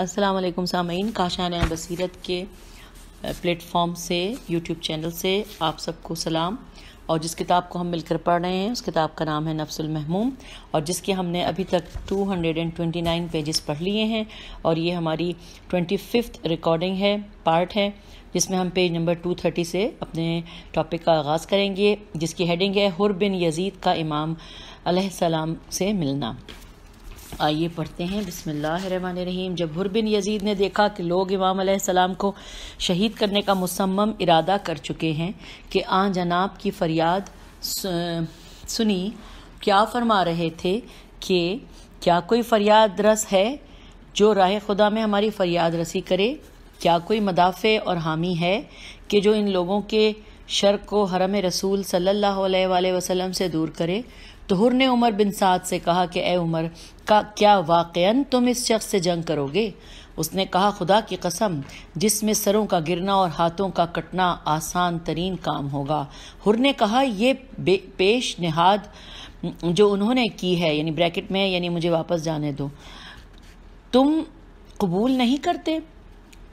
असलम सामीन काशान बसीरत के प्लेटफॉर्म से यूट्यूब चैनल से आप सबको सलाम और जिस किताब को हम मिलकर पढ़ रहे हैं उस किताब का नाम है नफ्सुल महमूम और जिसके हमने अभी तक 229 पेजेस पढ़ लिए हैं और ये हमारी ट्वेंटी फिफ्थ रिकॉर्डिंग है पार्ट है जिसमें हम पेज नंबर 230 से अपने टॉपिक का आगाज़ करेंगे जिसकी हेडिंग है हुर बिन यजीद का इमाम सलाम से मिलना आइए पढ़ते हैं बिसमान रहीम जब हुर बिन यजीद ने देखा कि लोग इमाम सलाम को शहीद करने का मुसम्म इरादा कर चुके हैं कि आ जनाब की फरियाद सुनी क्या फरमा रहे थे कि क्या कोई फरियाद रस है जो राह खुदा में हमारी फरियाद रसी करे क्या कोई मदाफ़े और हामी है कि जो इन लोगों के शर को हरम रसूल सल्लल्लाहु अलैहि वसल्लम से दूर करे तो हुर ने उमर बिन साद से कहा कि ए उमर का क्या वाकया तुम इस शख्स से जंग करोगे उसने कहा खुदा की कसम जिसमें सरों का गिरना और हाथों का कटना आसान तरीन काम होगा हुर ने कहा ये पेश नहाद जो उन्होंने की है यानी ब्रैकेट में यानी मुझे वापस जाने दो तुम कबूल नहीं करते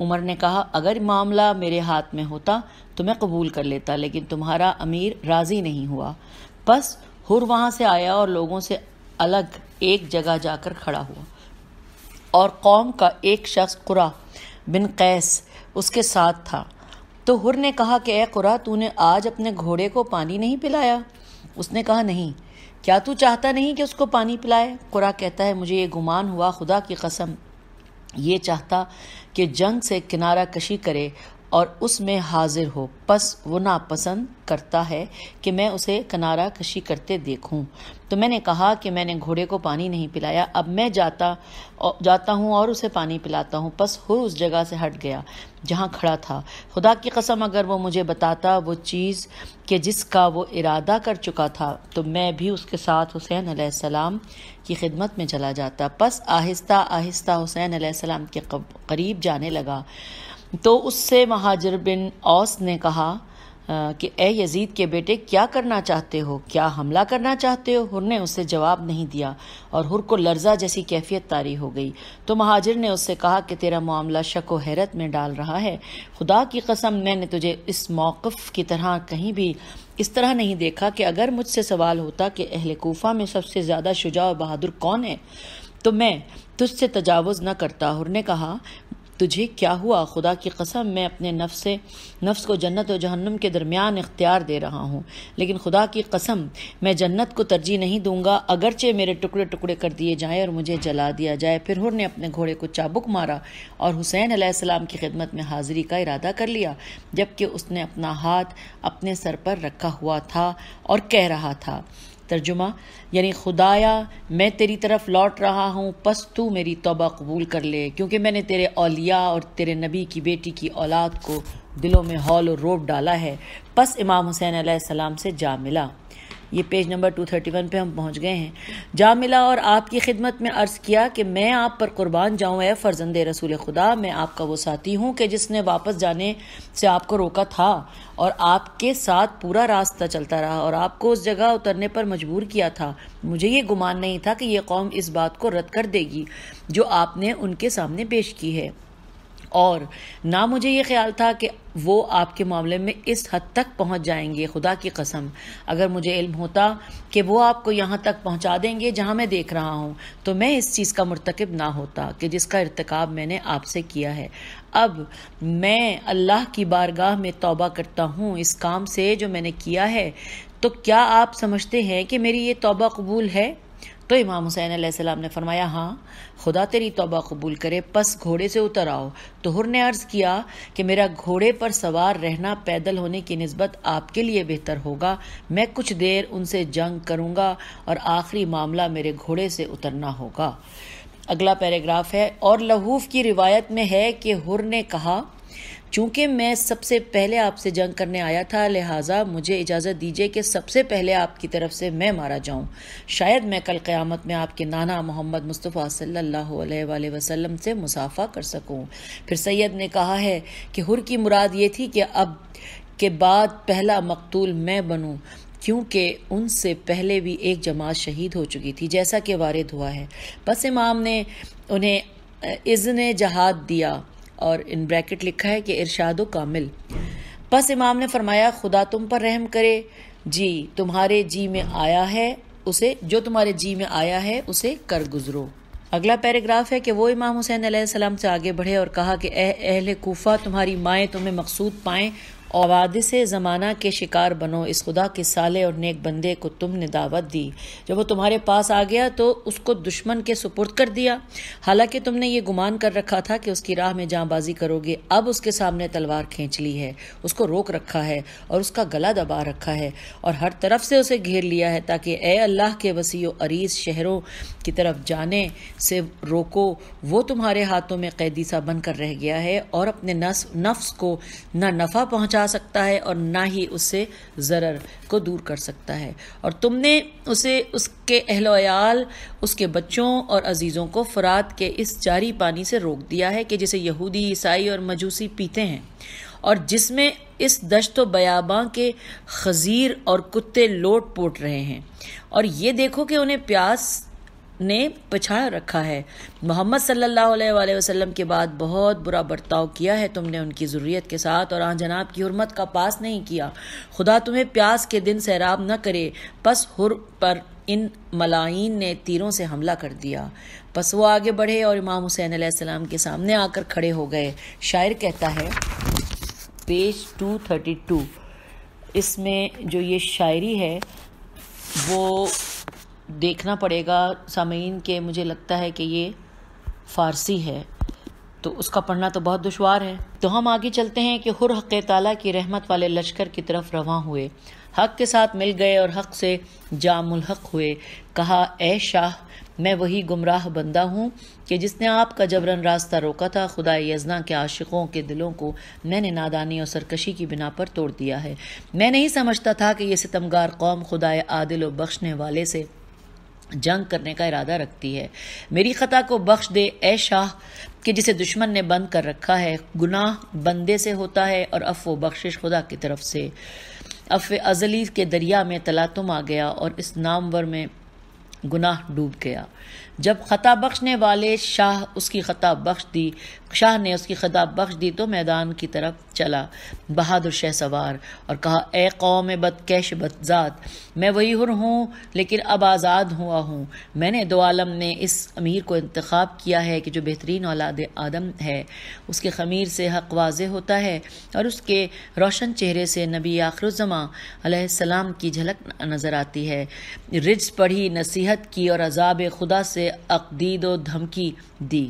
उमर ने कहा अगर मामला मेरे हाथ में होता तो मैं कबूल कर लेता लेकिन तुम्हारा अमीर राज़ी नहीं हुआ बस हुर वहां से आया और लोगों से अलग एक जगह जाकर खड़ा हुआ और कौम का एक शख्स कुरा बिन कैस उसके साथ था तो हुर ने कहा कि ए कुरा तूने आज अपने घोड़े को पानी नहीं पिलाया उसने कहा नहीं क्या तू चाहता नहीं कि उसको पानी पिलाए कुरा कहता है मुझे ये गुमान हुआ खुदा की कसम ये चाहता कि जंग से किनारा कशी करे और उसमें हाजिर हो बस वो नापसंद करता है कि मैं उसे किनारा कशी करते देखूं तो मैंने कहा कि मैंने घोड़े को पानी नहीं पिलाया अब मैं जाता जाता हूं और उसे पानी पिलाता हूं बस हो उस जगह से हट गया जहां खड़ा था खुदा की कसम अगर वो मुझे बताता वो चीज़ कि जिसका वो इरादा कर चुका था तो मैं भी उसके साथ हुसैन आसमाम की खिदमत में चला जाता बस आहिस्ता आहिस्ता हुसैन आसमाम के करीब जाने लगा तो उससे महाजर बिन औस ने कहा कि ए यजीद के बेटे क्या करना चाहते हो क्या हमला करना चाहते हो हुर ने उसे जवाब नहीं दिया और हुर को लर्जा जैसी कैफियत तारी हो गई तो महाजिर ने उससे कहा कि तेरा मामला शक व हैरत में डाल रहा है खुदा की कसम मैंने तुझे इस मौक़ की तरह कहीं भी इस तरह नहीं देखा कि अगर मुझसे सवाल होता कि अहल कोफा में सबसे ज़्यादा शुजा और बहादुर कौन है तो मैं तुझसे तजावज़ न करता हुर ने कहा तुझे क्या हुआ खुदा की कसम मैं अपने नफ्स से नफ्स को जन्नत और जहन्नम के दरमियान इख्तियार दे रहा हूँ लेकिन खुदा की कसम मैं जन्नत को तरजीह नहीं दूंगा अगरचे मेरे टुकड़े टुकड़े कर दिए जाएं और मुझे जला दिया जाए फिर हुर ने अपने घोड़े को चाबुक मारा और हुसैन आसमाम की खिदमत में हाजिरी का इरादा कर लिया जबकि उसने अपना हाथ अपने सर पर रखा हुआ था और कह रहा था तर्जुमा यानी खुदाया मैं तेरी तरफ लौट रहा हूँ पस तू मेरी तोबा कबूल कर ले क्योंकि मैंने तेरे औलिया और तेरे नबी की बेटी की औलाद को दिलों में हौल और रोब डाला है पस इमाम हुसैन आसमाम से जा मिला ये पेज नंबर 231 पे हम पहुंच गए हैं जा मिला और आपकी खिदमत में अर्ज़ किया कि मैं आप पर कुर्बान जाऊँ ए फ़र्जंद रसूल खुदा मैं आपका वो साथी हूँ कि जिसने वापस जाने से आपको रोका था और आपके साथ पूरा रास्ता चलता रहा और आपको उस जगह उतरने पर मजबूर किया था मुझे ये गुमान नहीं था कि यह कौम इस बात को रद्द कर देगी जो आपने उनके सामने पेश की है और ना मुझे ये ख्याल था कि वो आपके मामले में इस हद तक पहुंच जाएंगे खुदा की कसम अगर मुझे इल्म होता कि वो आपको यहाँ तक पहुंचा देंगे जहाँ मैं देख रहा हूँ तो मैं इस चीज़ का मरतकब ना होता कि जिसका इरतकब मैंने आपसे किया है अब मैं अल्लाह की बारगाह में तोबा करता हूँ इस काम से जो मैंने किया है तो क्या आप समझते हैं कि मेरी ये तोबा कबूल है तो इमाम हुसैन आसमाम ने फरमाया हाँ खुदा तेरी तोबा कबूल करे पस घोड़े से उतर आओ तोहर ने अर्ज़ किया कि मेरा घोड़े पर सवार रहना पैदल होने की नस्बत आपके लिए बेहतर होगा मैं कुछ देर उनसे जंग करूँगा और आखिरी मामला मेरे घोड़े से उतरना होगा अगला पैराग्राफ है और लहूफ की रिवायत में है कि हुर ने कहा चूँकि मैं सबसे पहले आपसे जंग करने आया था लिहाजा मुझे इजाज़त दीजिए कि सबसे पहले आपकी तरफ से मैं मारा जाऊँ शायद मैं कल क़्यामत में आपके नाना मोहम्मद मुस्तफ़ा सल्लल्लाहु अलैहि वसल्लम से मुसाफ़ा कर सकूँ फिर सैयद ने कहा है कि हुर की मुराद ये थी कि अब के बाद पहला मकतूल मैं बनूँ क्योंकि उनसे पहले भी एक जमात शहीद हो चुकी थी जैसा कि वारद हुआ है बस इमाम ने उन्हें इज़न जहाद दिया और इन ब्रैकेट लिखा है कि इरशाद कामिल बस इमाम ने फरमाया खुदा तुम पर रहम करे जी तुम्हारे जी में आया है उसे जो तुम्हारे जी में आया है उसे कर गुजरो अगला पैराग्राफ है कि वो इमाम हुसैन से आगे बढ़े और कहा कि अहल कोफा तुम्हारी माएँ तुम्हें मकसूद पाएँ और से ज़माना के शिकार बनो इस खुदा के साले और नेक बंदे को तुमने दावत दी जब वो तुम्हारे पास आ गया तो उसको दुश्मन के सुपुर्द कर दिया हालांकि तुमने ये गुमान कर रखा था कि उसकी राह में जांबाजी करोगे अब उसके सामने तलवार खींच ली है उसको रोक रखा है और उसका गला दबा रखा है और हर तरफ से उसे घेर लिया है ताकि ए अल्लाह के वसी अरीज शहरों की तरफ जाने से रोको वो तुम्हारे हाथों में कैदी सा बनकर रह गया है और अपने नस, नफ्स को ना नफ़ा पहुँचा बचा सकता है और ना ही उससे ज़रर को दूर कर सकता है और तुमने उसे उसके अहलोयाल उसके बच्चों और अजीज़ों को फरात के इस जारी पानी से रोक दिया है कि जिसे यहूदी ईसाई और मजूसी पीते हैं और जिसमें इस दश्त बयाबा के खजीर और कुत्ते लोट पोट रहे हैं और ये देखो कि उन्हें प्यास ने पछाड़ रखा है मोहम्मद सल्लल्लाहु अलैहि वसल्लम के बाद बहुत बुरा बर्ताव किया है तुमने उनकी ज़रूरीत के साथ और आ जनाब की हरमत का पास नहीं किया खुदा तुम्हें प्यास के दिन सैराब न करे बस हुर पर इन मलाइन ने तीरों से हमला कर दिया बस वो आगे बढ़े और इमाम हुसैन आसमाम के सामने आकर खड़े हो गए शायर कहता है पेज टू थर्टी टू इसमें जो ये शायरी है वो देखना पड़ेगा सामीन के मुझे लगता है कि ये फ़ारसी है तो उसका पढ़ना तो बहुत दुशवार है तो हम आगे चलते हैं कि हुर हक़ ताला की रहमत वाले लश्कर की तरफ रवा हुए हक़ के साथ मिल गए और हक़ से हक हुए कहा ए शाह मैं वही गुमराह बंदा हूँ कि जिसने आपका जबरन रास्ता रोका था खुदा यजना के आशिकों के दिलों को मैंने नादानी और सरकशी की बिना पर तोड़ दिया है मैं नहीं समझता था कि यह सितमगार कौम खुदा आदिल और बख्शने वाले से जंग करने का इरादा रखती है मेरी ख़ता को बख्श दे ए शाह कि जिसे दुश्मन ने बंद कर रखा है गुनाह बंदे से होता है और अफो बख्शिश खुदा की तरफ से अफ अजली के दरिया में तलातुम आ गया और इस नामवर में गुनाह डूब गया जब ख़ता बख्शने वाले शाह उसकी ख़ता बख्श दी शाह ने उसकी ख़ता बख्श दी तो मैदान की तरफ चला बहादुर शह सवार और कहा ए कौम बदकैश बदजात मैं वही हुर हूँ लेकिन अब आज़ाद हुआ हूँ मैंने दो आलम में इस अमीर को इंतखब किया है कि जो बेहतरीन औलाद आदम है उसके खमीर से हक वाज होता है और उसके रोशन चेहरे से नबी आखरुजमाम की झलक नज़र आती है रिज पढ़ी नसीहत की और अजाब खुदा से अकदीद धमकी दी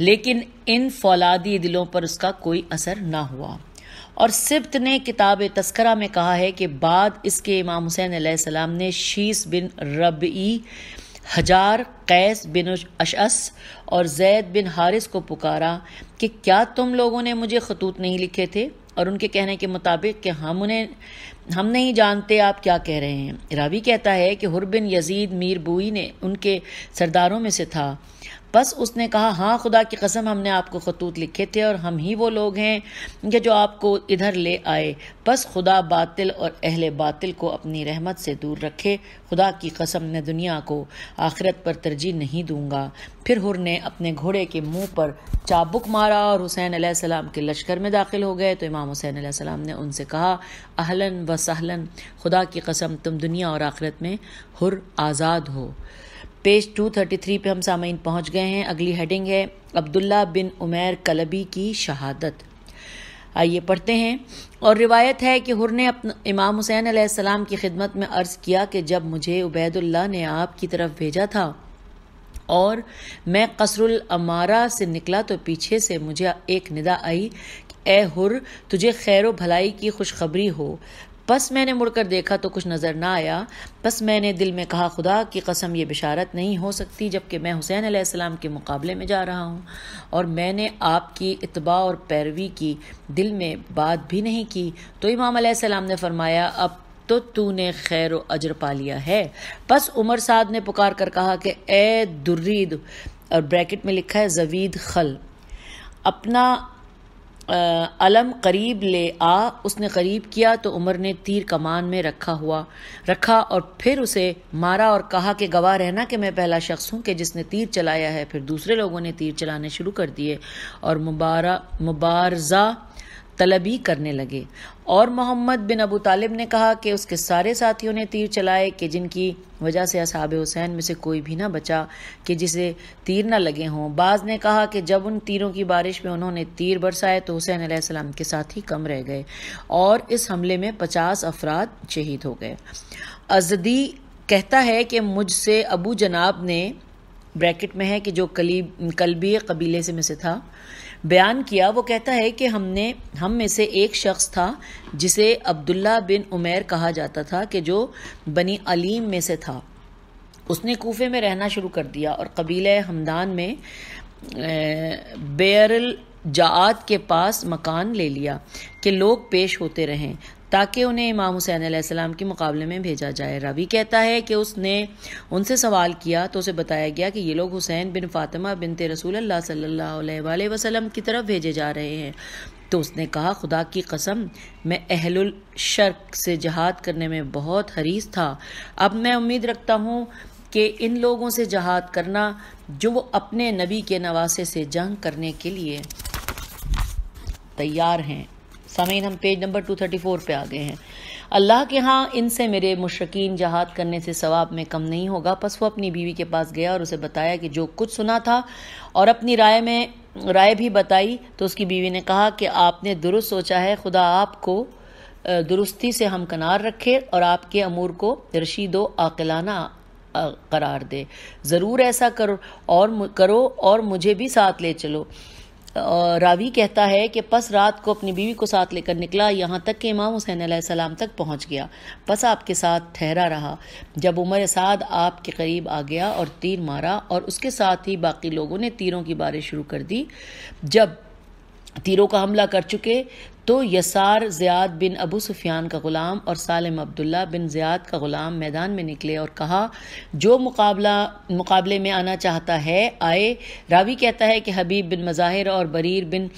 लेकिन इन फौलादी दिलों पर उसका कोई असर ना हुआ और सिब्त ने किताब तस्करा में कहा है कि बाद इसके इमाम हुसैन सलाम ने शीस बिन रबी हजार कैस बिन अशअस और जैद बिन हारिस को पुकारा कि क्या तुम लोगों ने मुझे खतूत नहीं लिखे थे और उनके कहने के मुताबिक कि हम उन्हें हम नहीं जानते आप क्या कह रहे हैं रावी कहता है कि हुर बिन यजीद मीर बुई ने उनके सरदारों में से था बस उसने कहा हाँ खुदा की कसम हमने आपको खतूत लिखे थे और हम ही वो लोग हैं कि जो आपको इधर ले आए बस खुदा बातिल और अहल बातिल को अपनी रहमत से दूर रखे खुदा की कसम ने दुनिया को आखिरत पर तरजीह नहीं दूंगा फिर हुर ने अपने घोड़े के मुंह पर चाबुक मारा और हुसैन सलाम के लश्कर में दाखिल हो गए तो इमाम हुसैन सलाम ने उनसे कहा अहलन व सहलन खुदा की कसम तुम दुनिया और आखिरत में हुर आज़ाद हो पेज 233 पे हम सामीन पहुंच गए हैं अगली हेडिंग है अब्दुल्ला बिन उमैर कलबी की शहादत आइए पढ़ते हैं और रिवायत है कि हुर ने अपने इमाम हुसैन आसमाम की खिदमत में अर्ज़ किया कि जब मुझे उबैदुल्ला ने आपकी तरफ भेजा था और मैं कसरुल अमारा से निकला तो पीछे से मुझे एक निदा आई ए हुर तुझे खैर भलाई की खुशखबरी हो बस मैंने मुड़कर देखा तो कुछ नज़र ना आया बस मैंने दिल में कहा खुदा की कसम ये बिशारत नहीं हो सकती जबकि मैं हुसैन आसमाम के मुकाबले में जा रहा हूँ और मैंने आपकी इतबा और पैरवी की दिल में बात भी नहीं की तो इमाम ने फरमाया अब तो तूने खैर अजर पा लिया है बस उमर साद ने पुकार कर कहा कि ए दुर्रीद और ब्रैकेट में लिखा है जवीद खल अपना अलम करीब ले आ उसने करीब किया तो उमर ने तीर कमान में रखा हुआ रखा और फिर उसे मारा और कहा कि गवाह रहना कि मैं पहला शख्स हूँ कि जिसने तीर चलाया है फिर दूसरे लोगों ने तीर चलाने शुरू कर दिए और मुबारा मुबारजा तलबी करने लगे और मोहम्मद बिन अबू तालिब ने कहा कि उसके सारे साथियों ने तीर चलाए कि जिनकी वजह से असहाब हुसैन में से कोई भी ना बचा कि जिसे तीर ना लगे हों बाज़ ने कहा कि जब उन तीरों की बारिश में उन्होंने तीर बरसाए तो हुसैन आसमाम के साथ ही कम रह गए और इस हमले में पचास अफराद शहीद हो गए अजदी कहता है कि मुझसे अबू जनाब ने ब्रैकेट में है कि जो कलीब कलबी कबीले से में से था बयान किया वो कहता है कि हमने हम में से एक शख्स था जिसे अब्दुल्ला बिन उमेर कहा जाता था कि जो बनी अलीम में से था उसने कोफे में रहना शुरू कर दिया और कबीले हमदान में बेरल जात के पास मकान ले लिया कि लोग पेश होते रहें ताकि उन्हें इमाम हुसैन आसमाम के मुकाबले में भेजा जाए रवि कहता है कि उसने उनसे सवाल किया तो उसे बताया गया कि ये लोग हुसैन बिन फातिमा बिन ते रसूल सल्ला वसलम की तरफ भेजे जा रहे हैं तो उसने कहा खुदा की कसम मैं अहलुल शर्क से जहाद करने में बहुत हरीस था अब मैं उम्मीद रखता हूँ कि इन लोगों से जहाद करना जो वो अपने नबी के नवासे से जंग करने के लिए तैयार हैं सामीन हम page number two thirty four पर आ गए हैं अल्लाह के यहाँ इनसे मेरे मुशकिन जहाद करने से सवाब में कम नहीं होगा बस वो अपनी बीवी के पास गया और उसे बताया कि जो कुछ सुना था और अपनी राय में राय भी बताई तो उसकी बीवी ने कहा कि आपने दुरुस्त सोचा है खुदा आपको दुरुस्ती से हम कनार रखे और आपके अमूर को रशीदो आकलाना करार दे ज़रूर ऐसा करो और करो और मुझे भी साथ ले चलो रावी कहता है कि पस रात को अपनी बीवी को साथ लेकर निकला यहाँ तक कि इमाम हुसैन सलाम तक पहुँच गया पस आपके साथ ठहरा रहा जब उमर साद आपके करीब आ गया और तीर मारा और उसके साथ ही बाकी लोगों ने तीरों की बारिश शुरू कर दी जब तीरों का हमला कर चुके तो Yasar Ziyad bin Abu Sufyan का ग़ुलाम और सालिम अब्दुल्ला बिन ज़ियाद का ग़ुलाम मैदान में निकले और कहा जो मुकाबला मुकाबले में आना चाहता है आए रावी कहता है कि हबीब बिन मज़ाहिर और बरीर बिन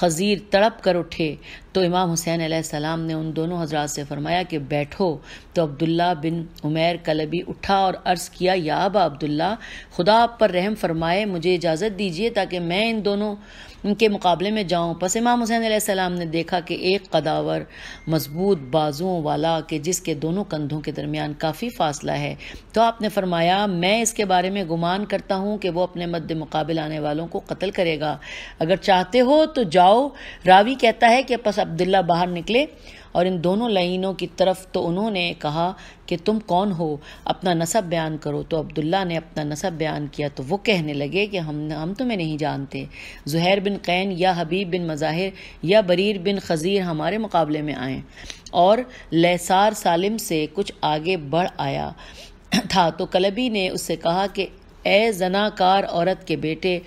खज़ीर तड़प कर उठे तो इमाम हुसैन सलाम ने उन दोनों हजरात से फरमाया कि बैठो तो अब्दुल्ला बिन उमेर कलबी उठा और अर्ज़ किया या अबा अब्दुल्ला खुदा आप पर रहम फरमाए मुझे इजाज़त दीजिए ताकि मैं इन दोनों उनके मुकाबले में जाऊं पस इमाम हुसैन आसमाम ने देखा कि एक कदावर मजबूत बाजुओं वाला कि जिसके दोनों कंधों के दरमियान काफ़ी फासला है तो आपने फरमाया मैं इसके बारे में गुमान करता हूँ कि वो अपने मद्द मुकाबल आने वालों को कत्ल करेगा अगर चाहते हो तो जाओ रावी कहता है कि पस अब्दुल्ला बाहर निकले और इन दोनों लाइनों की तरफ तो उन्होंने कहा कि तुम कौन हो अपना नसब बयान करो तो अब्दुल्ला ने अपना नसब बयान किया तो वो कहने लगे कि हम हम तुम्हें नहीं जानते जहैर बिन कैन या हबीब बिन मज़ाहिर या बरीर बिन खज़ीर हमारे मुकाबले में आए और लहसार सालिम से कुछ आगे बढ़ आया था तो कलबी ने उससे कहा कि ए जनाकार औरत के बेटे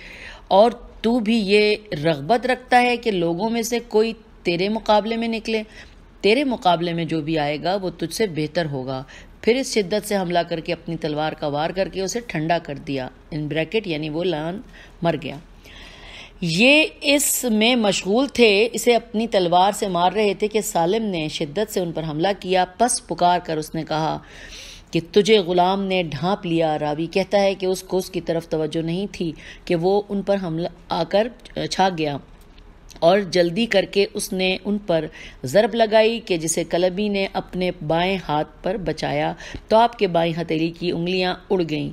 और तू भी ये रगबत रखता है कि लोगों में से कोई तेरे मुकाबले में निकले तेरे मुकाबले में जो भी आएगा वो तुझसे बेहतर होगा फिर इस शिद्दत से हमला करके अपनी तलवार का वार करके उसे ठंडा कर दिया इन ब्रैकेट यानी वो लान मर गया ये इस में मशगूल थे इसे अपनी तलवार से मार रहे थे कि सालिम ने शिद्दत से उन पर हमला किया पस पुकार कर उसने कहा कि तुझे ग़ुलाम ने ढांप लिया रावी कहता है कि उसको उसकी तरफ तवज्जो नहीं थी कि वो उन पर हमला आकर छा गया और जल्दी करके उसने उन पर ज़रब लगाई कि जिसे कलबी ने अपने बाएं हाथ पर बचाया तो आपके बाएं हथेली की उंगलियां उड़ गईं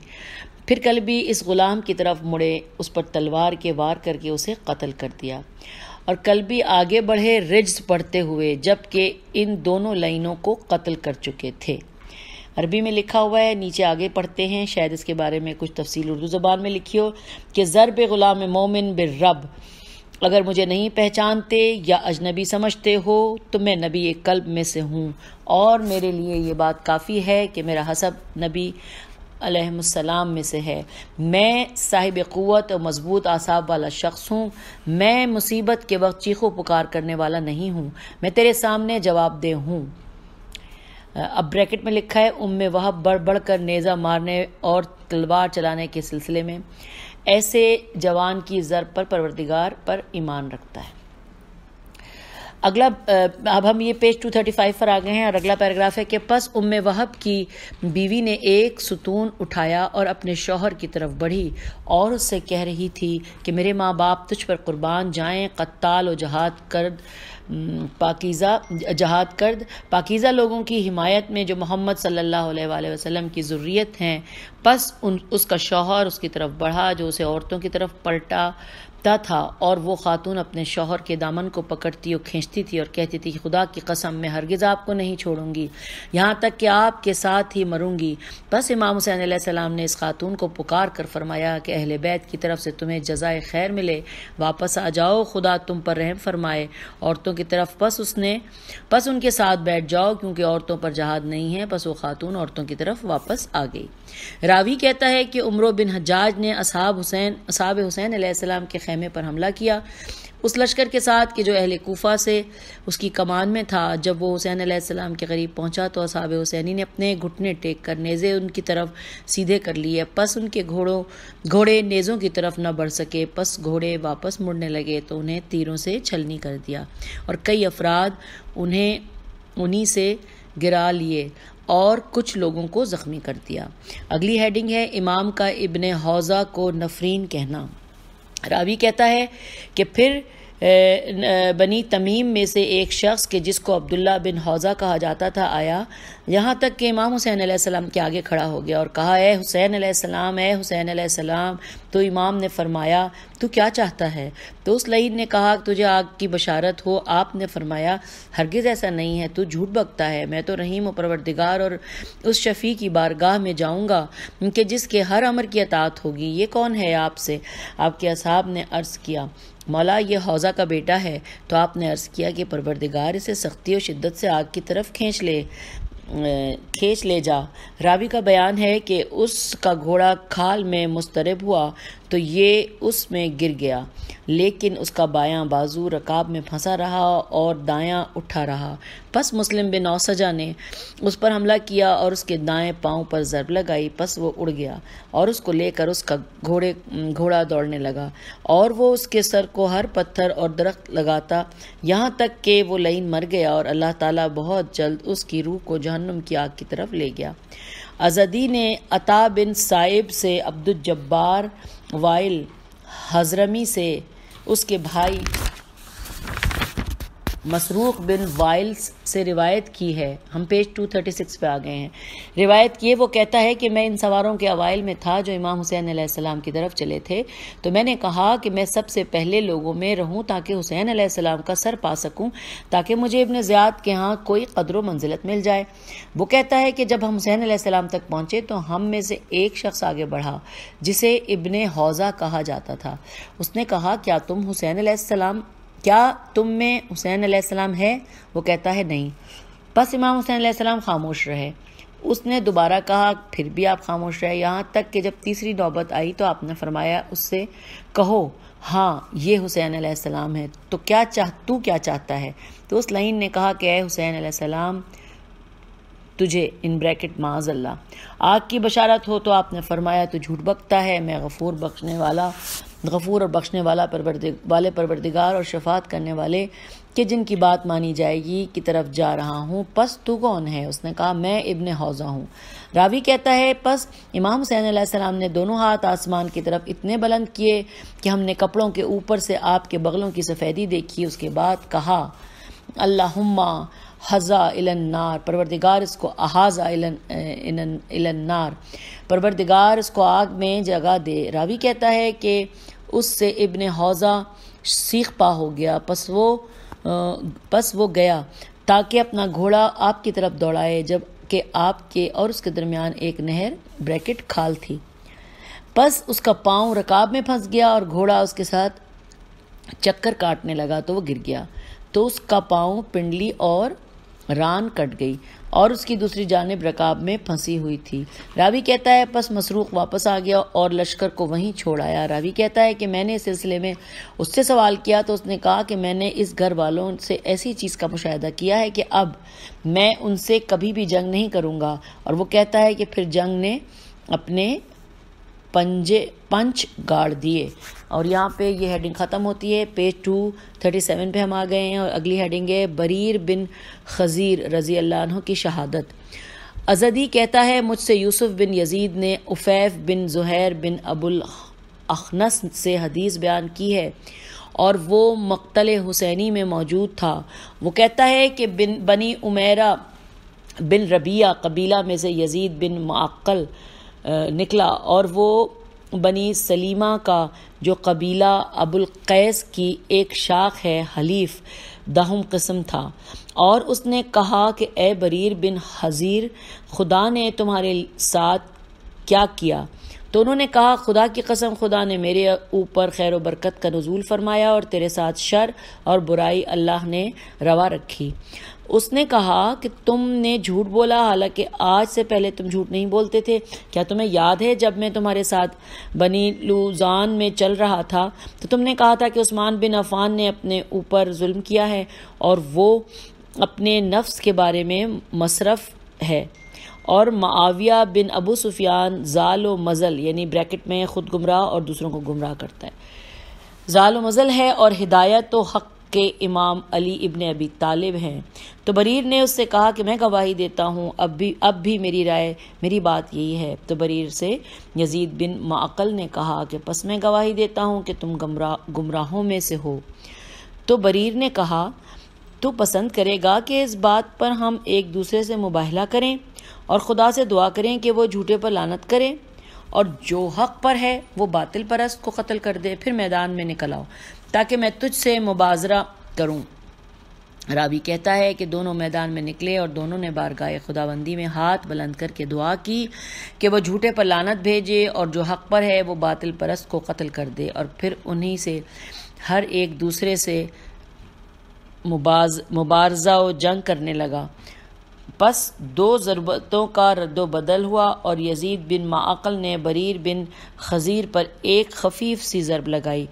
फिर कलबी इस ग़ुलाम की तरफ मुड़े उस पर तलवार के वार करके उसे कत्ल कर दिया और कलबी आगे बढ़े रिज्स पढ़ते हुए जबकि इन दोनों लाइनों को कत्ल कर चुके थे अरबी में लिखा हुआ है नीचे आगे पढ़ते हैं शायद इसके बारे में कुछ तफसील उर्दू ज़बान में लिखी हो कि ज़रब ग़ुलाम मोमिन बिर रब अगर मुझे नहीं पहचानते या अजनबी समझते हो तो मैं नबी एक कल्ब में से हूँ और मेरे लिए ये बात काफ़ी है कि मेरा हसब नबी अलहसलाम में से है मैं साहिब क़वत और मजबूत आसाब वाला शख्स हूँ मैं मुसीबत के वक्त चीखों पुकार करने वाला नहीं हूँ मैं तेरे सामने जवाब दे हूँ अब ब्रैकेट में लिखा है उम में वह बढ़ बढ़ कर नेज़ा मारने और तलवार चलाने के सिलसिले में ऐसे जवान की ज़र पर परवरदिगार पर ईमान रखता है अगला अब हम ये पेज 235 पर आ गए हैं और अगला पैराग्राफ है कि पस उम वहब की बीवी ने एक सुतून उठाया और अपने शोहर की तरफ बढ़ी और उससे कह रही थी कि मेरे माँ बाप तुझ पर कुर्बान जाएं कत्ताल और जहाद कर पाकिज़ा जहाद कर्द पाकिज़ा लोगों की हिमायत में जो मोहम्मद सल्लल्लाहु अलैहि वसल्लम की ज़ुर्रियत हैं बस उन उसका शौहर उसकी तरफ बढ़ा जो उसे औरतों की तरफ पलटा ता था और वो खातून अपने शोहर के दामन को पकड़ती और खींचती थी और कहती थी खुदा की कसम मैं हरगिज़ आपको नहीं छोड़ूंगी यहाँ तक कि आपके साथ ही मरूंगी बस इमाम हुसैन सलाम ने इस खातून को पुकार कर फरमाया कि अहल बैत की तरफ से तुम्हें जजाय खैर मिले वापस आ जाओ खुदा तुम पर रहम फरमाए औरतों की तरफ बस उसने बस उनके साथ बैठ जाओ क्योंकि औरतों पर जहाद नहीं है बस वो खातून औरतों की तरफ वापस आ गई रावी कहता है कि उम्र बिन हजाज ने असहाब हुसैन असहाब हुसैन के खेमे पर हमला किया उस लश्कर के साथ कि जो अहल कोफ़ा से उसकी कमान में था जब वो हुसैन आसमाम के करीब पहुंचा तो असाब हुसैनी ने अपने घुटने टेक कर नेज़े उनकी तरफ सीधे कर लिए पस उनके घोड़ों घोड़े नेज़ों की तरफ न बढ़ सके पस घोड़े वापस मुड़ने लगे तो उन्हें तीरों से छलनी कर दिया और कई अफराद उन्हें उन्हीं से गिरा लिए और कुछ लोगों को ज़ख्मी कर दिया अगली हेडिंग है इमाम का इबन हौज़ा को नफरीन कहना रावी कहता है कि फिर बनी तमीम में से एक शख्स के जिसको अब्दुल्ला बिन हौज़ा कहा जाता था आया यहाँ तक कि इमाम हुसैन आसमाम के आगे खड़ा हो गया और कहा ए हुसैन आसमाम ए हुसैन आसमाम तो इमाम ने फरमाया तू क्या चाहता है तो उस लईद ने कहा तुझे आग की बशारत हो आपने फरमाया हरगिज़ ऐसा नहीं है तू झूठ बकता है मैं तो रहीम व परवरदिगार और उस शफ़ी की बारगाह में जाऊँगा कि जिसके हर अमर की अतात होगी ये कौन है आपसे आपके असाब ने अर्ज़ किया मौला ये हौज़ा का बेटा है तो आपने अर्ज़ किया कि परवरदिगार इसे सख्ती और शिद्दत से आग की तरफ खींच ले खींच ले जा रावी का बयान है कि उसका घोड़ा खाल में मुस्तरब हुआ तो ये उसमें गिर गया लेकिन उसका बायां बाजू रकाब में फंसा रहा और दायां उठा रहा बस मुस्लिम बिन औसजा ने उस पर हमला किया और उसके दाएं पांव पर ज़रब लगाई बस वो उड़ गया और उसको लेकर उसका घोड़े घोड़ा दौड़ने लगा और वो उसके सर को हर पत्थर और दरख्त लगाता यहाँ तक कि वो लाइन मर गया और अल्लाह ताला बहुत जल्द उसकी रूह को जहन्नम की आग की तरफ ले गया आज़ादी ने अता बिन साहिब से अब्दुलजब्बार वाइल हजरमी से उसके भाई मसरूक बिन वाइल्स से रिवायत की है हम पेज 236 पे आ गए हैं रिवायत किए वो कहता है कि मैं इन सवारों के अवाइल में था जो इमाम हुसैन सलाम की तरफ चले थे तो मैंने कहा कि मैं सबसे पहले लोगों में रहूं ताकि हुसैन आलाम का सर पा सकूं ताकि मुझे इबन ज़्यादात के यहाँ कोई कदर मंजिलत मिल जाए वो कहता है कि जब हम हुसैन आलाम तक पहुँचे तो हम में से एक शख्स आगे बढ़ा जिसे इबन हौज़ा कहा जाता था उसने कहा क्या तुम हुसैन सलाम क्या तुम में हुसैन आसमाम है वो कहता है नहीं बस इमाम हुसैन आसमाम खामोश रहे उसने दोबारा कहा फिर भी आप खामोश रहे यहाँ तक कि जब तीसरी नौबत आई तो आपने फरमाया उससे कहो हाँ ये हुसैन आसमाम है तो क्या चाह तू क्या चाहता है तो उस लाइन ने कहा कि ए हुसैन आसमाम तुझे इन ब्रैकेट माजल्ला आग की बशारत हो तो आपने फरमाया तो झूठ बकता है मैं गफूर बख्शने वाला गफूर और बख्शने वाला परवरदि वाले परवरदिगार और शफात करने वाले कि जिनकी बात मानी जाएगी की तरफ जा रहा हूँ पस तू कौन है उसने कहा मैं इबन हौजा हूँ रावी कहता है पस इमाम हुसैन सलाम ने दोनों हाथ आसमान की तरफ इतने बुलंद किए कि हमने कपड़ों के ऊपर से आपके बगलों की सफ़ेदी देखी उसके बाद कहा अल्लाह हज़ा इलन नार परवरदिगार इसको अहाजा इलन इलन इलन नार परवरदिगार इसको आग में जगह दे रावी कहता है कि उससे इबन हौज़ा सीख पा हो गया बस वो बस वो गया ताकि अपना घोड़ा आपकी तरफ दौड़ाए जब के आपके और उसके दरमियान एक नहर ब्रैकेट खाल थी बस उसका पाँव रकाब में फंस गया और घोड़ा उसके साथ चक्कर काटने लगा तो वो गिर गया तो उसका पाँव पिंडली और रान कट गई और उसकी दूसरी जानब रकाब में फंसी हुई थी रावी कहता है बस मसरूक वापस आ गया और लश्कर को वहीं छोड़ आया रावी कहता है कि मैंने इस सिलसिले में उससे सवाल किया तो उसने कहा कि मैंने इस घर वालों से ऐसी चीज़ का मुशाह किया है कि अब मैं उनसे कभी भी जंग नहीं करूँगा और वो कहता है कि फिर जंग ने अपने पंजे पंच गाड़ दिए और यहाँ पे ये हेडिंग ख़त्म होती है पेज टू थर्टी सेवन पर हम आ गए हैं और अगली हेडिंग है बरीर बिन खज़ीर रज़ी अल्लाह की शहादत अज़दी कहता है मुझसे यूसुफ बिन यजीद ने उफ़ैफ़ बिन जहैर बिन अबुल अखनस से हदीस बयान की है और वो मकतल हुसैनी में मौजूद था वो कहता है कि बिन बनी उमेरा बिन रबिया कबीला में से यजीद बिन माक्ल निकला और वो बनी सलीमा का जो कबीला कैस की एक शाख है हलीफ दहम कस्म था और उसने कहा कि ए बरीर बिन हज़ीर खुदा ने तुम्हारे साथ क्या किया तो उन्होंने कहा खुदा की कसम खुदा ने मेरे ऊपर खैर बरकत का नजूल फरमाया और तेरे साथ शर और बुराई अल्लाह ने रवा रखी उसने कहा कि तुमने झूठ बोला हालांकि आज से पहले तुम झूठ नहीं बोलते थे क्या तुम्हें याद है जब मैं तुम्हारे साथ बनी लूजान में चल रहा था तो तुमने कहा था कि उस्मान बिन अफान ने अपने ऊपर जुल्म किया है और वो अपने नफ्स के बारे में मसरफ़ है और माविया बिन अबू सुफियान ज़ाल व मज़ल यानी ब्रैकेट में ख़ुद गुमराह और दूसरों को गुमराह करता है ज़ाल व मज़ल है और हिदायत तो हक़ के इमाम अली इब्न अबी तालिब हैं तो बरीर ने उससे कहा कि मैं गवाही देता हूँ अब भी अब भी मेरी राय मेरी बात यही है तो बरीर से यजीद बिन माकल ने कहा कि बस मैं गवाही देता हूँ कि तुम गमरा गुमराहों में से हो तो बरीर ने कहा तो पसंद करेगा कि इस बात पर हम एक दूसरे से मुबाहला करें और खुदा से दुआ करें कि वो झूठे पर लानत करें और जो हक पर है वो बातिल परस्त को कत्ल कर दे फिर मैदान में निकल आओ ताकि मैं तुझसे मुबाजरा करूँ रावी कहता है कि दोनों मैदान में निकले और दोनों ने बारगाह खुदाबंदी में हाथ बुलंद करके दुआ की कि वह झूठे पर लानत भेजे और जो हक पर है वो बातिल परस्त को कत्ल कर दे और फिर उन्हीं से हर एक दूसरे से मुबाज मुबारजा व जंग करने लगा बस दो ज़रबतों का रद्दबदल हुआ और यजीद बिन माकल ने बरीर बिन खज़ीर पर एक खफीफ सी ज़रब लगाई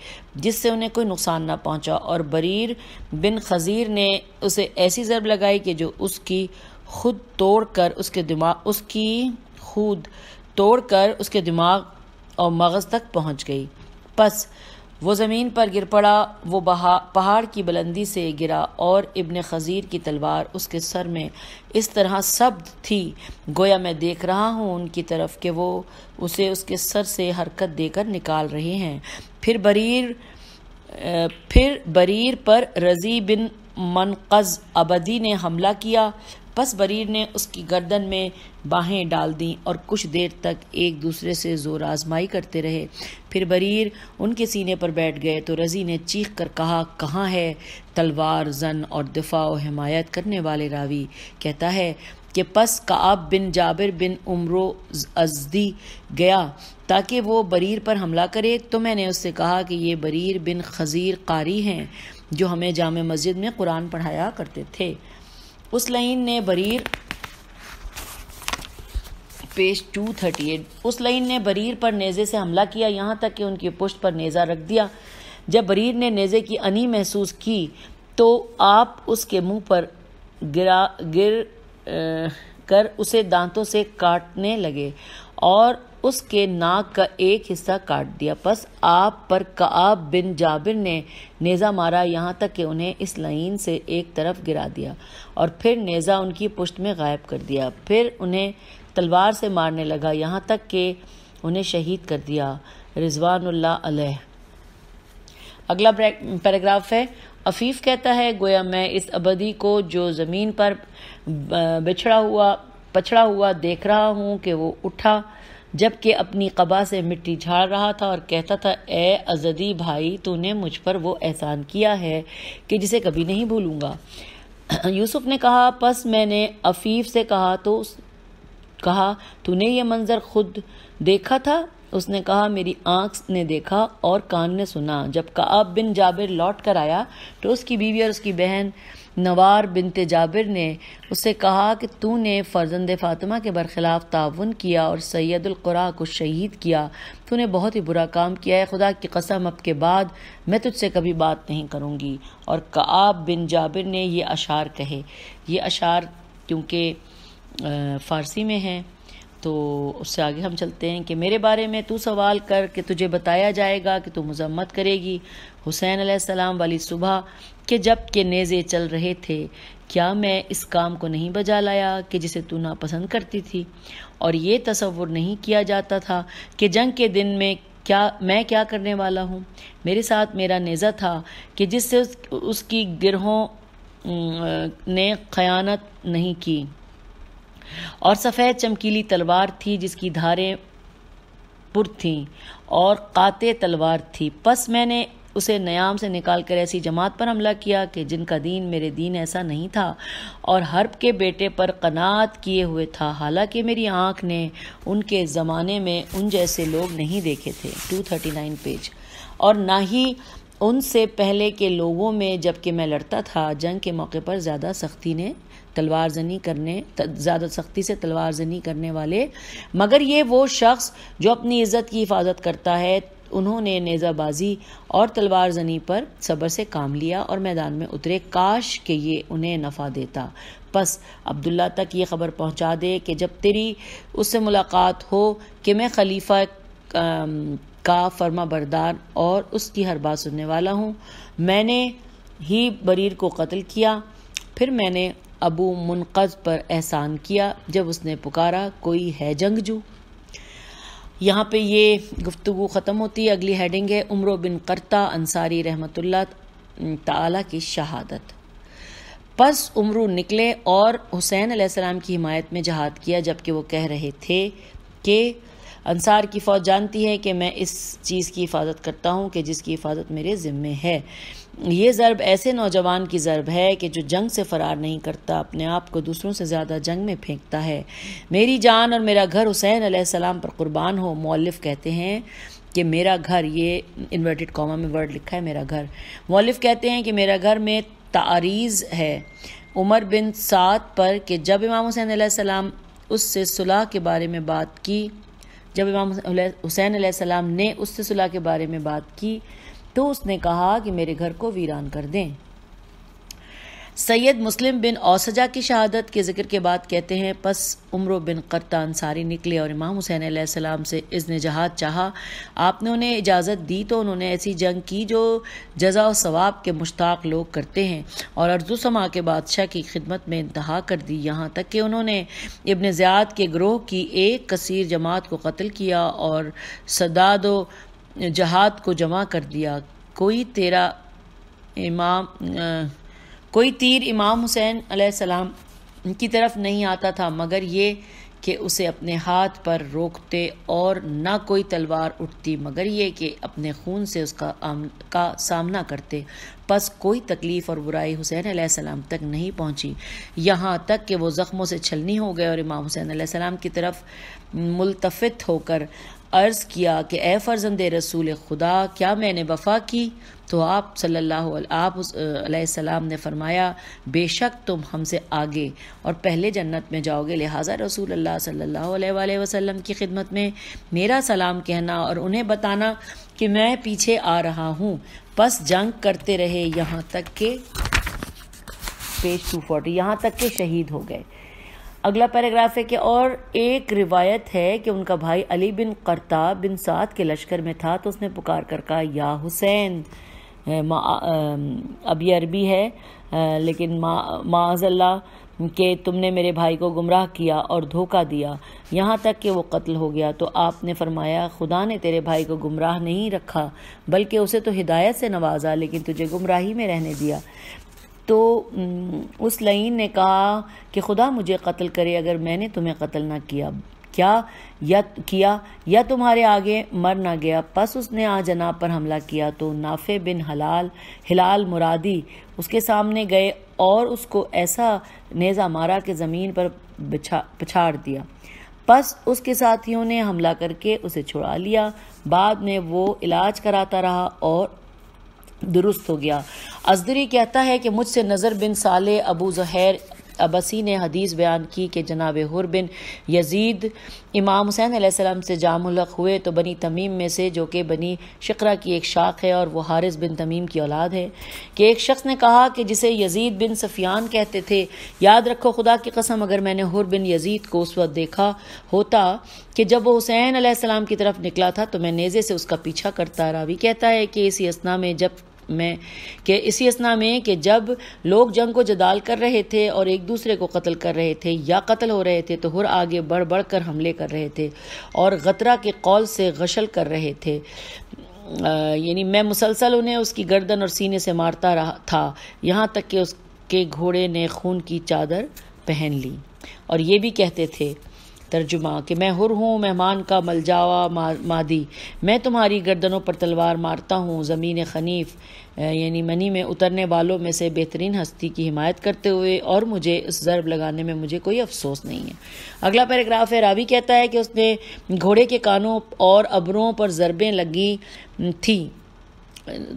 जिससे उन्हें कोई नुकसान ना पहुंचा और बरीर बिन खज़ीर ने उसे ऐसी ज़रब लगाई कि जो उसकी खुद तोड़ कर उसके दिमाग उसकी खुद तोड़ कर उसके दिमाग और मगज़ तक पहुंच गई बस वो ज़मीन पर गिर पड़ा वो बहा पहाड़ की बुलंदी से गिरा और इब्न खज़ीर की तलवार उसके सर में इस तरह सब्द थी गोया मैं देख रहा हूँ उनकी तरफ कि वो उसे उसके सर से हरकत देकर निकाल रहे हैं फिर बरीर फिर बरीर पर रजी बिन मनकज़ अबदी ने हमला किया बस बरीर ने उसकी गर्दन में बाहें डाल दीं और कुछ देर तक एक दूसरे से जोर आजमाई करते रहे फिर बरीर उनके सीने पर बैठ गए तो रज़ी ने चीख कर कहा कहाँ है तलवार जन और दिफा व हमायत करने वाले रावी कहता है कि पस काब बिन जाबिर बिन उमरो अजदी गया ताकि वो बरीर पर हमला करे तो मैंने उससे कहा कि ये बरीर बिन खज़ीर कारी हैं जो हमें जाम मस्जिद में कुरान पढ़ाया करते थे उस लाइन ने बरीर पेज 238 उस लाइन ने बरीर पर नेज़े से हमला किया यहाँ तक कि उनकी पुष्ट पर नेज़ा रख दिया जब बरीर ने नेज़े की अनी महसूस की तो आप उसके मुंह पर गिरा गिर आ, कर उसे दांतों से काटने लगे और उसके नाक का एक हिस्सा काट दिया बस आप पर काब बिन जाबिर ने नेज़ा मारा यहाँ तक कि उन्हें इस लाइन से एक तरफ गिरा दिया और फिर नेज़ा उनकी पुष्ट में गायब कर दिया फिर उन्हें तलवार से मारने लगा यहाँ तक कि उन्हें शहीद कर दिया रिजवानल्ला अगला पैराग्राफ है अफीफ कहता है गोया मैं इस अबदी को जो ज़मीन पर बिछड़ा हुआ पछड़ा हुआ देख रहा हूँ कि वो उठा जबकि अपनी कबा से मिट्टी झाड़ रहा था और कहता था ए अजदी भाई तूने मुझ पर वो एहसान किया है कि जिसे कभी नहीं भूलूंगा यूसुफ ने कहा बस मैंने अफीफ से कहा तो कहा तूने ये मंज़र खुद देखा था उसने कहा मेरी आंख ने देखा और कान ने सुना जब काब बिन जाबिर लौट कर आया तो उसकी बीवी और उसकी बहन नवार बिन जाबिर ने उससे कहा कि तूने फ़र्जंद फ़ातिमा के बरखिलाफ़ ताउन किया और सैदुल्कुरा को शहीद किया तूने बहुत ही बुरा काम किया है खुदा की कसम अब के बाद मैं तुझसे कभी बात नहीं करूँगी और काब बिन जाबिर ने ये अशार कहे ये अशार क्योंकि फ़ारसी में है तो उससे आगे हम चलते हैं कि मेरे बारे में तू सवाल कर कि तुझे बताया जाएगा कि तू मजम्मत करेगी हुसैन आसमाम वाली सुबह के जब के नेज़े चल रहे थे क्या मैं इस काम को नहीं बजा लाया कि जिसे तू नापसंद करती थी और ये तस्वुर नहीं किया जाता था कि जंग के दिन में क्या मैं क्या करने वाला हूँ मेरे साथ मेरा नेज़ा था कि जिससे उस, उसकी गिरहों ने खयानत नहीं की और सफ़ेद चमकीली तलवार थी जिसकी धारें पुर थीं और काते तलवार थी बस मैंने उसे नयाम से निकाल कर ऐसी जमात पर हमला किया कि जिनका दीन मेरे दीन ऐसा नहीं था और हर्ब के बेटे पर कनात किए हुए था हालांकि मेरी आंख ने उनके ज़माने में उन जैसे लोग नहीं देखे थे 239 पेज और ना ही उनसे पहले के लोगों में जबकि मैं लड़ता था जंग के मौके पर ज़्यादा सख्ती ने तलवार जनी करने ज़्यादा सख्ती से तलवार जनी करने वाले मगर ये वो शख्स जो अपनी इज़्ज़त की हिफाजत करता है उन्होंने नेज़ाबाजी और तलवार जनी पर सब्र से काम लिया और मैदान में उतरे काश के ये उन्हें नफ़ा देता बस अब्दुल्ला तक ये खबर पहुँचा दे कि जब तेरी उससे मुलाकात हो कि मैं खलीफा का फर्मा बरदार और उसकी हर बात सुनने वाला हूँ मैंने ही बरीर को कत्ल किया फिर मैंने अबू मुनकज़ पर एहसान किया जब उसने पुकारा कोई है जंगजू यहाँ पे ये गुफ्तु ख़त्म होती है अगली हेडिंग है उम्र बिन करता अंसारी रहमत ताला की शहादत पस उमरू निकले और हुसैन आसमाम की हिमायत में जहाद किया जबकि वो कह रहे थे कि अंसार की फौज जानती है कि मैं इस चीज़ की हिफाजत करता हूँ कि जिसकी हिफाजत मेरे ज़िम्मे है ये ज़रब ऐसे नौजवान की ज़रब है कि जो जंग से फ़रार नहीं करता अपने आप को दूसरों से ज़्यादा जंग में फेंकता है मेरी जान और मेरा घर हुसैन आसमाम पर कुर्बान हो मौलफ़ कहते हैं कि मेरा घर ये इन्वर्टेड कॉमा में वर्ड लिखा है मेरा घर मौलफ़ कहते हैं कि मेरा घर में तारीज़ है उमर बिन सात पर कि जब इमाम हुसैन आसमाम उससे सुलह के बारे में बात की जब इमाम हुसैन आसमाम ने उससे सुलह के बारे में बात की तो उसने कहा कि मेरे घर को वीरान कर दें सैयद मुस्लिम बिन औसजा की शहादत के जिक्र के बाद कहते हैं पस उम्र बिन करता अंसारी निकले और इमाम हुसैन सलाम से इज़्न जहाद चाहा आपने उन्हें इजाज़त दी तो उन्होंने ऐसी जंग की जो जजा व सवाब के मुश्ताक लोग करते हैं और अर्जु समा के बादशाह की खिदमत में इंतहा कर दी यहाँ तक कि उन्होंने इबन ज़्यादात के ग्रोह की एक कसर जमात को कत्ल किया और सदाद जहाद को जमा कर दिया कोई तेरा इमाम आ, कोई तीर इमाम हुसैन सलाम की तरफ नहीं आता था मगर ये कि उसे अपने हाथ पर रोकते और ना कोई तलवार उठती मगर ये कि अपने खून से उसका आम, का सामना करते बस कोई तकलीफ़ और बुराई हुसैन सलाम तक नहीं पहुंची यहाँ तक कि वो ज़ख्मों से छलनी हो गए और इमाम हुसैन सलाम की तरफ मुलतफ़त होकर अर्ज़ किया कि ए फ़र्जंद रसूल खुदा क्या मैंने वफ़ा की तो आप सल्लल्लाहु अलैहि ने फरमाया बेशक तुम हमसे आगे और पहले जन्नत में जाओगे लिहाजा रसूल अल्लाह सल्लल्लाहु अलैहि वसल्लम की खिदमत में मेरा सलाम कहना और उन्हें बताना कि मैं पीछे आ रहा हूँ बस जंग करते रहे यहाँ तक के पेज टू फोर्टी यहाँ तक के शहीद हो गए अगला पैराग्राफ है कि और एक रिवायत है कि उनका भाई अली बिन करता बिन साद के लश्कर में था तो उसने पुकार कर कहा या हुसैन अब ये अरबी है लेकिन माजल्ला के तुमने मेरे भाई को गुमराह किया और धोखा दिया यहाँ तक कि वो कत्ल हो गया तो आपने फरमाया खुदा ने तेरे भाई को गुमराह नहीं रखा बल्कि उसे तो हिदायत से नवाजा लेकिन तुझे गुमराही में रहने दिया तो उस लईन ने कहा कि खुदा मुझे कत्ल करे अगर मैंने तुम्हें कत्ल ना किया क्या या किया या तुम्हारे आगे मर ना गया बस उसने आ जनाब पर हमला किया तो नाफे बिन हलाल हिलाल मुरादी उसके सामने गए और उसको ऐसा नेज़ा मारा कि ज़मीन पर बिछा पिछाड़ दिया बस उसके साथियों ने हमला करके उसे छुड़ा लिया बाद में वो इलाज कराता रहा और दुरुस्त हो गया अजदरी कहता है कि मुझसे नज़र बिन साले अबू जहैर अबसी ने हदीस बयान की कि जनाब हुर बिन यजीद इमाम हुसैन सलाम से जामलक हुए तो बनी तमीम में से जो कि बनी शिकरा की एक शाख है और वह हारिस बिन तमीम की औलाद है कि एक शख्स ने कहा कि जिसे यजीद बिन सफियान कहते थे याद रखो खुदा की कसम अगर मैंने हुर बिन यजीद को उस वक्त देखा होता कि जब वह हुसैन आसमाम की तरफ निकला था तो मैं नेज़े से उसका पीछा करता रहा भी कहता है कि इसी असना में जब में कि इसी असना में कि जब लोग जंग को जदाल कर रहे थे और एक दूसरे को कत्ल कर रहे थे या कत्ल हो रहे थे तो हुर आगे बढ़ बढ़ कर हमले कर रहे थे और गतरा के कौल से गशल कर रहे थे यानी मैं मुसलसल उन्हें उसकी गर्दन और सीने से मारता रहा था यहाँ तक कि उसके घोड़े ने खून की चादर पहन ली और ये भी कहते थे तर्जुमा कि मैं हुर हूँ मेहमान का मलजावा मादी मैं तुम्हारी गर्दनों पर तलवार मारता हूँ ज़मीन खनीफ यानी मनी में उतरने वालों में से बेहतरीन हस्ती की हिमायत करते हुए और मुझे उस ज़रब लगाने में मुझे कोई अफसोस नहीं है अगला पैराग्राफ है रावी कहता है कि उसने घोड़े के कानों और अबरों पर ज़रबें लगी थी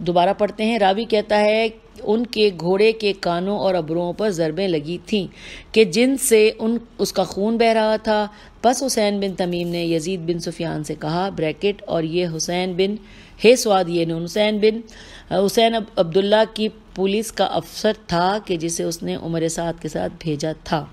दोबारा पढ़ते हैं रावी कहता है उनके घोड़े के कानों और अबरों पर ज़रबें लगी थीं कि जिनसे उन उसका खून बह रहा था बस हुसैन बिन तमीम ने यजीद बिन सुफियान से कहा ब्रैकेट और ये हुसैन बिन हे स्वाद ये नून हुसैन बिन हुसैन अब अब्दुल्ला की पुलिस का अफसर था कि जिसे उसने उमर साद के साथ भेजा था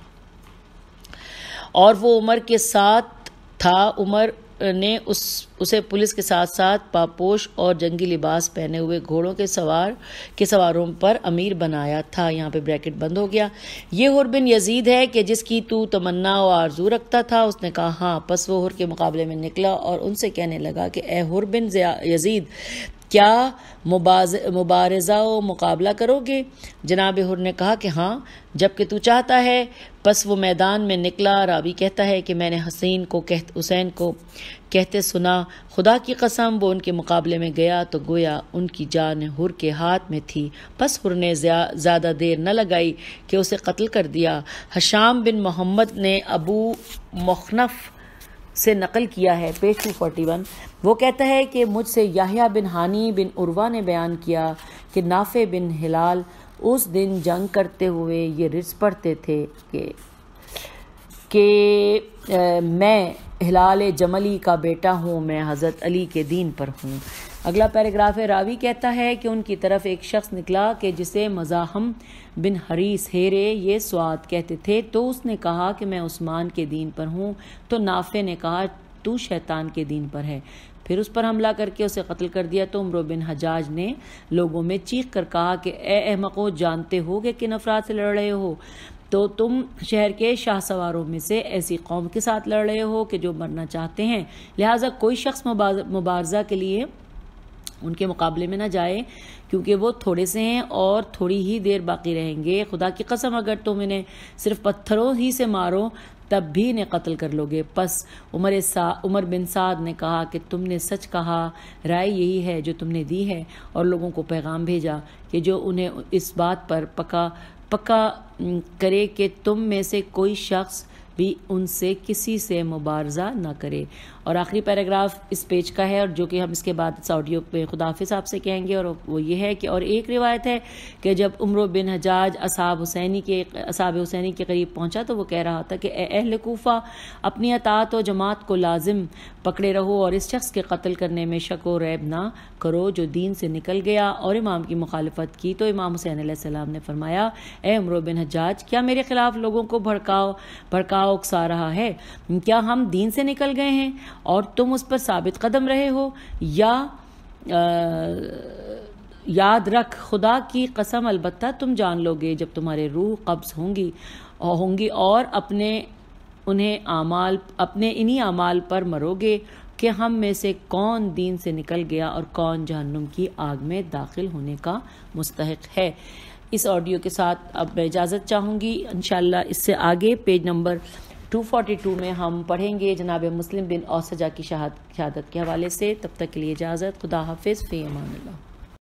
और वो उमर के साथ था उमर ने उस उसे पुलिस के साथ साथ पापोश और जंगी लिबास पहने हुए घोड़ों के सवार के सवारों पर अमीर बनाया था यहाँ पे ब्रैकेट बंद हो गया ये हुर बिन यजीद है कि जिसकी तू तमन्ना और आरजू रखता था उसने कहा हाँ पस वो हुर के मुकाबले में निकला और उनसे कहने लगा कि ए हुर बिन यजीद क्या मुबाज मुबारजा व मुकाबला करोगे जनाब हुर ने कहा कि हाँ जबकि तू चाहता है बस वो मैदान में निकला रावी कहता है कि मैंने हसीन को कह हुसैन को कहते सुना खुदा की कसम वो उनके मुकाबले में गया तो गोया उनकी जान हुर के हाथ में थी बस हुर ने ज़्यादा देर न लगाई कि उसे कत्ल कर दिया हशाम बिन मोहम्मद ने अबू मखनफ़ से नकल किया है पेज टू फोर्टी वन वो कहता है कि मुझसे याहिया बिन हानी बिन उर्वा ने बयान किया कि नाफे बिन हिलाल उस दिन जंग करते हुए ये रिस पढ़ते थे कि कि मैं हिलाल जमली का बेटा हूँ मैं हज़रत अली के दीन पर हूँ अगला पैराग्राफ रावी कहता है कि उनकी तरफ एक शख्स निकला कि जिसे मज़ाहम बिन हरीस हेरे ये स्वाद कहते थे तो उसने कहा कि मैं उस्मान के दीन पर हूँ तो नाफे ने कहा तू शैतान के दिन पर है फिर उस पर हमला करके उसे कत्ल कर दिया तो उम्र बिन हजाज ने लोगों में चीख कर कहा कि ए अहमको जानते हो कि किन अफराद से लड़ रहे हो तो तुम शहर के शाह सवारों में से ऐसी कौम के साथ लड़ रहे हो कि जो मरना चाहते हैं लिहाजा कोई शख्स मुबारजा के लिए उनके मुकाबले में ना जाए क्योंकि वो थोड़े से हैं और थोड़ी ही देर बाकी रहेंगे खुदा की कसम अगर तुम इन्हें सिर्फ पत्थरों ही से मारो तब भी इन्हें कत्ल कर लोगे पस उमर सा उमर बिन साद ने कहा कि तुमने सच कहा राय यही है जो तुमने दी है और लोगों को पैगाम भेजा कि जो उन्हें इस बात पर पका पक्का करे कि तुम में से कोई शख्स भी उनसे किसी से मुबारजा न करे और आखिरी पैराग्राफ इस पेज का है और जो कि हम इसके बाद सऊडियो पे पे साहब आपसे कहेंगे और वो ये है कि और एक रिवायत है कि जब उम्र बिन हजाज असाब हुसैनी के असाब हुसैनी के करीब पहुंचा तो वो कह रहा था कि अहल कोफ़ा अपनी अतात व जमात को लाजिम पकड़े रहो और इस शख्स के कत्ल करने में शक व रैब ना करो जो दीन से निकल गया और इमाम की मुखालफत की तो इमाम हुसैन सलाम ने फरमाया ए उम्र बिन हजाज क्या मेरे खिलाफ लोगों को भड़काओ भड़काओ उकसा रहा है क्या हम दीन से निकल गए हैं और तुम उस पर साबित कदम रहे हो या आ, याद रख खुदा की कसम अलबत् तुम जान लोगे जब तुम्हारे रूह कब्ज़ होंगी होंगी और अपने उन्हें आमाल अपने इन्हीं आमाल पर मरोगे कि हम में से कौन दीन से निकल गया और कौन जहन्नुम की आग में दाखिल होने का मुस्तक है इस ऑडियो के साथ अब मैं इजाज़त चाहूँगी इन इससे आगे पेज नंबर 242 में हम पढ़ेंगे जनाब मुस्लिम बिन औसजा की शहादत के हवाले से तब तक के लिए इजाज़त खुदा हाफिज़ फ़ी अमान